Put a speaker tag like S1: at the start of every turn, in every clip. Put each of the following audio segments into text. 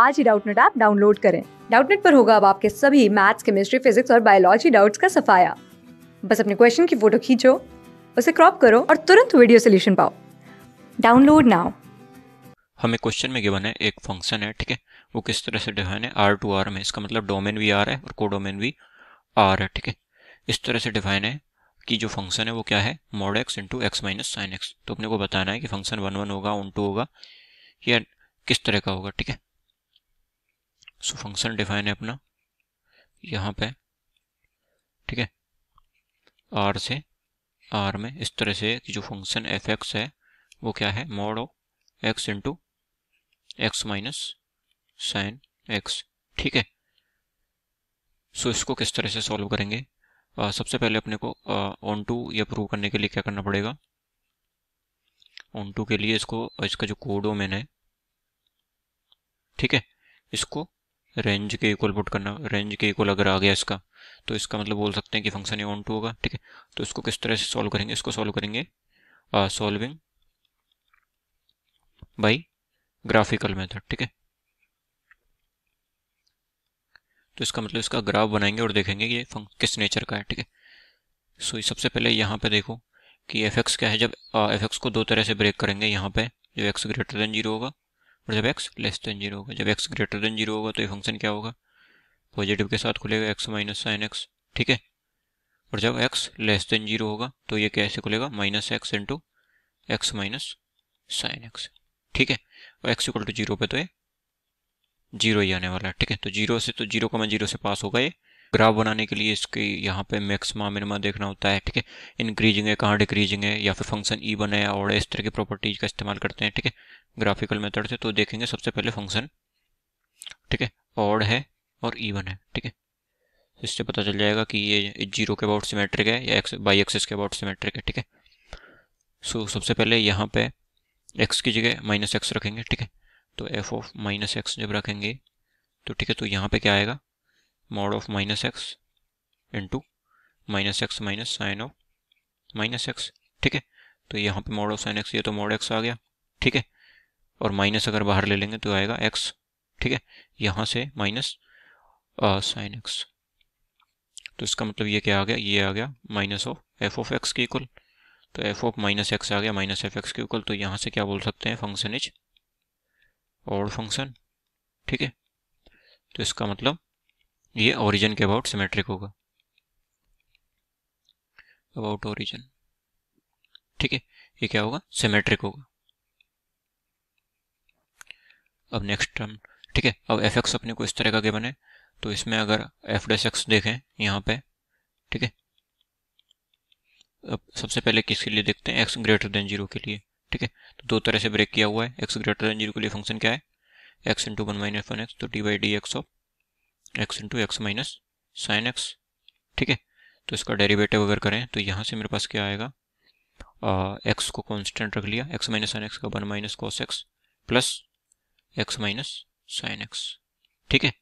S1: आज ही Doubtnut app download करें डाउटनेट पर होगा अब आपके सभी मैथ्स केमिस्ट्री फिजिक्स और बायोलॉजी डाउट्स का सफाया बस अपने क्वेश्चन की फोटो खींचो उसे क्रॉप करो और तुरंत वीडियो सोल्यूशन पाओ डाउनलोड नाउ हमें क्वेश्चन में गिवन है एक फंक्शन है ठीक है वो किस तरह से डिफाइन है आर टू आर में इसका मतलब डोमेन भी आर है और कोडोमेन भी आर है ठीक है इस तरह से डिफाइन है कि जो फंक्शन है वो क्या है mod x into x minus sine x तो अपने को बताना है कि फंक्शन वन वन होगा वन टू होगा या किस तरह का होगा ठीक है सो फंक्शन डिफाइन है अपना यहाँ पे ठीक है आर से आर में इस तरह से जो फंक्शन एफ एक्स है वो क्या है mod of x into x minus sine x ठीक है सो इसको किस तरह से सॉल्व करेंगे आ, uh, सबसे पहले अपने को ऑन टू या प्रूव करने के लिए क्या करना पड़ेगा ऑन टू के लिए इसको uh, इसका जो मैन है ठीक है इसको रेंज के इक्वल पुट करना रेंज के इक्वल अगर आ गया इसका तो इसका मतलब बोल सकते हैं कि फंक्शन ये ऑन टू होगा ठीक है तो इसको किस तरह से सॉल्व करेंगे इसको सॉल्व करेंगे सॉल्विंग बाय ग्राफिकल मेथड ठीक है तो इसका मतलब इसका ग्राफ बनाएंगे और देखेंगे कि ये किस नेचर का है ठीक है सो सबसे पहले यहाँ पे देखो कि एफ एक्स क्या है जब एफ uh, एक्स को दो तरह से ब्रेक करेंगे यहाँ पे जो एक्स ग्रेटर देन जीरो होगा और जब एक्स लेस देन जीरो होगा जब एक्स ग्रेटर देन जीरो होगा तो ये फंक्शन क्या होगा पॉजिटिव के साथ खुलेगा एक्स माइनस साइन एक्स ठीक है और जब एक्स लेस देन जीरो होगा तो ये कैसे खुलेगा minus x into x minus sine x ठीक है और एक्स इक्वल टू जीरो पे तो ये जीरो ही आने वाला है ठीक है तो जीरो से तो जीरो का मैं जीरो से पास होगा ये ग्राफ बनाने के लिए इसके यहाँ पे मैक्सिमा मिनिमा देखना होता है ठीक है इंक्रीजिंग है कहाँ डिक्रीजिंग है या फिर फंक्शन ई बने है और इस तरह की प्रॉपर्टीज का इस्तेमाल करते हैं ठीक है ग्राफिकल मेथड से तो देखेंगे सबसे पहले फंक्शन ठीक है ऑड है और ई है ठीक है इससे पता चल जाएगा कि ये जीरो के अबाउट सीमेट्रिक है या एक्स बाई एक्सेस के अबाउट सीमेट्रिक है ठीक है सो सबसे पहले यहाँ पे एक्स की जगह माइनस एक्स रखेंगे ठीक है तो एफ ऑफ माइनस एक्स जब रखेंगे तो ठीक है तो यहाँ पे क्या आएगा mod of minus x into minus x minus sine of minus x ठीक है तो यहाँ पे मॉड ऑफ साइन एक्स ये तो मॉड एक्स आ गया ठीक है और माइनस अगर बाहर ले लेंगे तो आएगा एक्स ठीक है यहाँ से माइनस साइन एक्स तो इसका मतलब ये क्या आ गया ये आ गया minus of f of x की इक्वल तो एफ ऑफ माइनस एक्स आ गया माइनस एफ एक्स की इक्वल तो यहाँ से क्या बोल सकते हैं फंक्शन इज और फंक्शन ठीक है तो इसका मतलब ये ओरिजन के अबाउट सिमेट्रिक होगा अबाउट ओरिजन ठीक है ये क्या होगा सिमेट्रिक होगा अब नेक्स्ट टर्म ठीक है अब एफ एक्स अपने को इस तरह का के बने तो इसमें अगर एफ डेस एक्स देखें यहाँ पे ठीक है अब सबसे पहले किसके लिए देखते हैं एक्स ग्रेटर देन जीरो के लिए ठीक है तो दो तरह से ब्रेक किया हुआ है एक्स ग्रेटर देन जीरो के लिए फंक्शन क्या है x into one minus one x तो d by d x of x into x minus sine x ठीक है तो इसका डेरिवेटिव अगर करें तो यहाँ से मेरे पास क्या आएगा एक्स को कांस्टेंट रख लिया एक्स माइनस साइन एक्स का one minus cos x plus x minus sine x ठीक है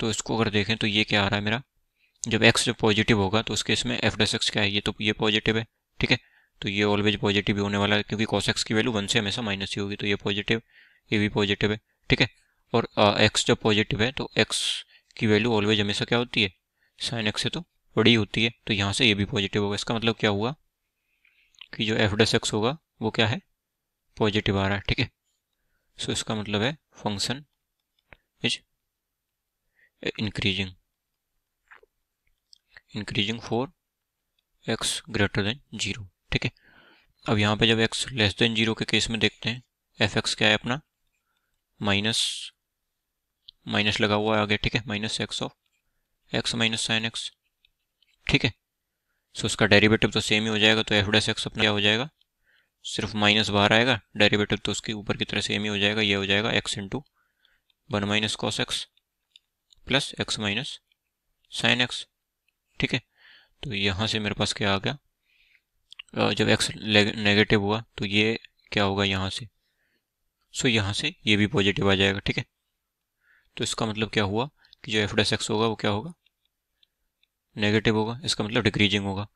S1: तो इसको अगर देखें तो ये क्या आ रहा है मेरा जब एक्स जब पॉजिटिव होगा तो उसके इसमें एफ डस एक्स क्या है ये तो ये पॉजिटिव है ठीक है तो ये ऑलवेज पॉजिटिव ही होने वाला है क्योंकि कॉस एक्स की वैल्यू वन से हमेशा माइनस ही होगी तो ये पॉजिटिव ये भी पॉजिटिव है ठीक है और एक्स जब पॉजिटिव है तो एक्स की वैल्यू ऑलवेज हमेशा क्या होती है साइन एक्स से तो बड़ी होती है तो यहाँ से ये भी पॉजिटिव होगा इसका मतलब क्या हुआ कि जो एफ डस एक्स होगा वो क्या है पॉजिटिव आ रहा है ठीक है सो इसका मतलब है function is increasing increasing for x greater than zero ठीक है अब यहाँ पे जब एक्स लेस देन जीरो के केस में देखते हैं एफ एक्स क्या है अपना माइनस माइनस लगा हुआ है आगे ठीक है minus x of x minus sine x ठीक है सो उसका डेरिवेटिव तो सेम ही हो जाएगा तो एफ डस एक्स अपना हो जाएगा सिर्फ माइनस बाहर आएगा डेरिवेटिव तो उसके ऊपर की तरह सेम ही हो जाएगा ये हो जाएगा x into one minus cos x plus x minus sine x ठीक है तो यहाँ से मेरे पास क्या आ गया जब एक्स नेगेटिव हुआ तो ये क्या होगा यहाँ से सो so, यहाँ से ये भी पॉजिटिव आ जाएगा ठीक है तो इसका मतलब क्या हुआ कि जो एफ डैश एक्स होगा वो क्या होगा नेगेटिव होगा इसका मतलब डिक्रीजिंग होगा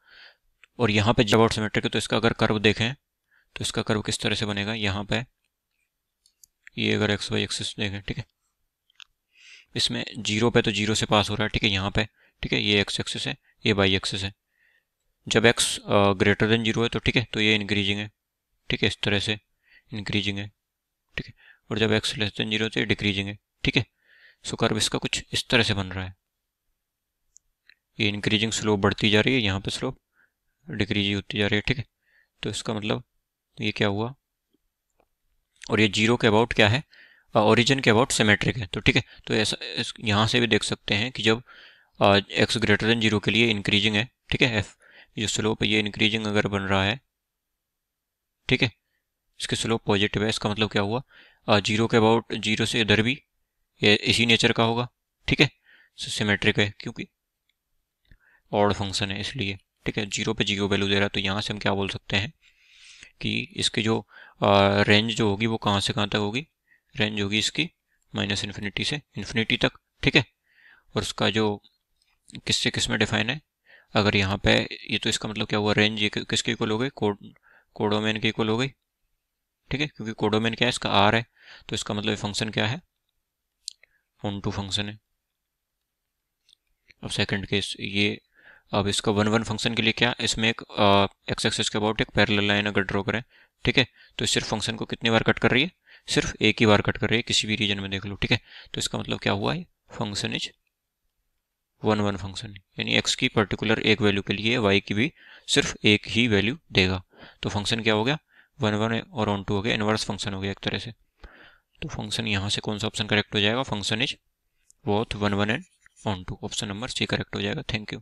S1: और यहाँ पे जब आउट सिमेट्रिक है तो इसका अगर कर्व देखें तो इसका कर्व किस तरह से बनेगा यहाँ पे ये अगर एक्स वाई एक्सिस देखें ठीक है इसमें जीरो पे तो जीरो से पास हो रहा है ठीक है यहाँ पे ठीक है ये एक्स एक्सिस है ये बाई एक्सिस है जब एक्स ग्रेटर देन जीरो है तो ठीक है तो ये इंक्रीजिंग है ठीक है इस तरह से इंक्रीजिंग है ठीक है और जब एक्स लेस देन जीरो तो ये डिक्रीजिंग है ठीक है सो कर्व इसका कुछ इस तरह से बन रहा है ये इंक्रीजिंग स्लोप बढ़ती जा रही है यहाँ पे स्लोप डिक्रीज होती जा रही है ठीक है तो इसका मतलब ये क्या हुआ और ये जीरो के अबाउट क्या है ओरिजिन के अबाउट सिमेट्रिक है तो ठीक है तो ऐसा इस यहाँ से भी देख सकते हैं कि जब एक्स ग्रेटर देन जीरो के लिए इंक्रीजिंग है ठीक है एफ जो स्लोप है ये इंक्रीजिंग अगर बन रहा है ठीक है इसके स्लोप पॉजिटिव है इसका मतलब क्या हुआ जीरो के अबाउट जीरो से इधर भी ये इसी नेचर का होगा ठीक है सो सिमेट्रिक है क्योंकि ऑड फंक्शन है इसलिए ठीक है जीरो पे जीरो वैल्यू दे रहा है तो यहाँ से हम क्या बोल सकते हैं कि इसकी जो आ, रेंज जो होगी वो कहाँ से कहाँ तक होगी रेंज होगी इसकी माइनस इन्फिनिटी से इन्फिनिटी तक ठीक है और उसका जो किस से किस में डिफाइन है अगर यहाँ पे ये तो इसका मतलब क्या हुआ रेंज ये किसके इक्वल हो गई कोड कोडोमेन के इक्वल हो गई ठीक है क्योंकि कोडोमेन क्या है इसका आर है तो इसका मतलब फंक्शन क्या है ऑन टू फंक्शन है अब सेकंड केस ये अब इसका वन वन फंक्शन के लिए क्या इसमें एक एक्स एक्सेस के अबाउट एक पैरल लाइन अगर ड्रॉ करें ठीक है तो सिर्फ फंक्शन को कितनी बार कट कर रही है सिर्फ एक ही बार कट कर रही है किसी भी रीजन में देख लो ठीक है तो इसका मतलब क्या हुआ है function is one one function यानी एक्स की पर्टिकुलर एक वैल्यू के लिए वाई की भी सिर्फ एक ही वैल्यू देगा तो फंक्शन क्या हो गया वन वन और ऑन टू हो गया इनवर्स फंक्शन हो गया एक तरह से तो फंक्शन यहाँ से कौन सा ऑप्शन करेक्ट हो जाएगा function is both one one and onto option number C correct हो जाएगा थैंक यू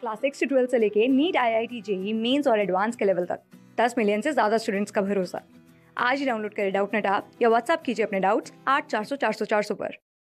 S1: क्लास सिक्स से ट्वेल्थ से लेके NEET I I T JEE mains और एडवांस के लेवल तक दस मिलियन से ज़्यादा स्टूडेंट्स का भरोसा आज ही डाउनलोड करें डाउट नेट आप या व्हाट्सअप कीजिए अपने डाउट्स आठ चार सौ चार सौ चार सौ पर